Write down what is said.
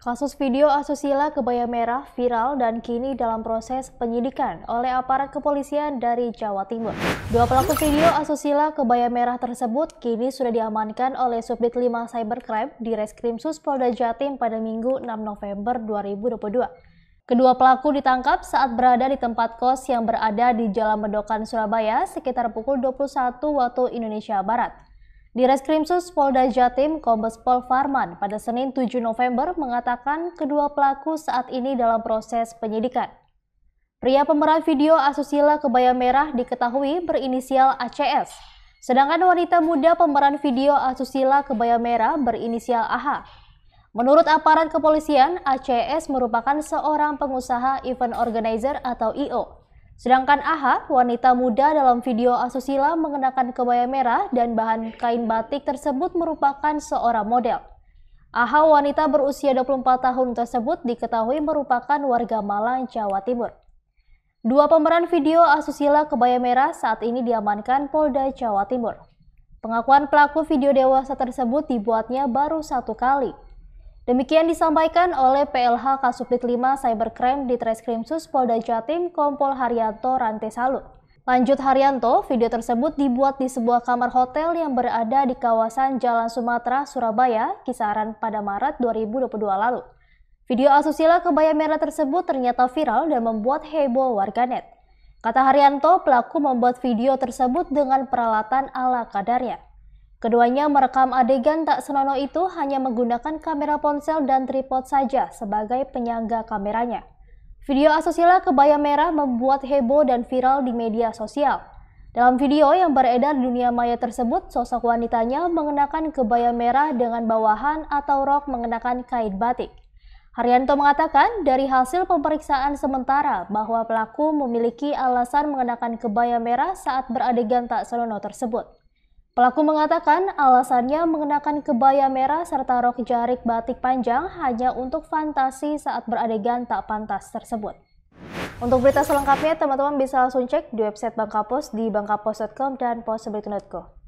Kasus video asusila kebaya merah viral dan kini dalam proses penyidikan oleh aparat kepolisian dari Jawa Timur. Dua pelaku video asusila kebaya merah tersebut kini sudah diamankan oleh Subdit 5 Cybercrime di Reskrim Sus Polda Jatim pada Minggu 6 November 2022. Kedua pelaku ditangkap saat berada di tempat kos yang berada di Jalan Medokan, Surabaya sekitar pukul 21 waktu Indonesia Barat. Di Reskrimsus Polda Jatim, Kombes Pol Farman pada Senin 7 November mengatakan kedua pelaku saat ini dalam proses penyidikan. Pria pemeran video asusila kebaya merah diketahui berinisial ACS, sedangkan wanita muda pemeran video asusila kebaya merah berinisial AH. Menurut aparat kepolisian, ACS merupakan seorang pengusaha event organizer atau IO Sedangkan AHA, wanita muda dalam video asusila mengenakan kebaya merah dan bahan kain batik tersebut merupakan seorang model. AHA wanita berusia 24 tahun tersebut diketahui merupakan warga Malang, Jawa Timur. Dua pemeran video asusila kebaya merah saat ini diamankan Polda Jawa Timur. Pengakuan pelaku video dewasa tersebut dibuatnya baru satu kali, Demikian disampaikan oleh PLH Kasubdit 5 Cybercrime di Treskrimsus Polda Jatim Kompol Haryanto Rante Salut. Lanjut Haryanto, video tersebut dibuat di sebuah kamar hotel yang berada di kawasan Jalan Sumatera, Surabaya, kisaran pada Maret 2022 lalu. Video asusila kebaya merah tersebut ternyata viral dan membuat heboh warganet. Kata Haryanto, pelaku membuat video tersebut dengan peralatan ala kadarnya. Keduanya merekam adegan tak senonoh itu hanya menggunakan kamera ponsel dan tripod saja sebagai penyangga kameranya. Video asusila kebaya merah membuat heboh dan viral di media sosial. Dalam video yang beredar di dunia maya tersebut, sosok wanitanya mengenakan kebaya merah dengan bawahan atau rok mengenakan kain batik. Haryanto mengatakan dari hasil pemeriksaan sementara bahwa pelaku memiliki alasan mengenakan kebaya merah saat beradegan tak senonoh tersebut. Pelaku mengatakan alasannya mengenakan kebaya merah serta rok jarik batik panjang hanya untuk fantasi saat beradegan tak pantas tersebut. Untuk berita selengkapnya, teman-teman bisa langsung cek di website Bangkapos Kapos di bangkapos.com dan posbelitung.co.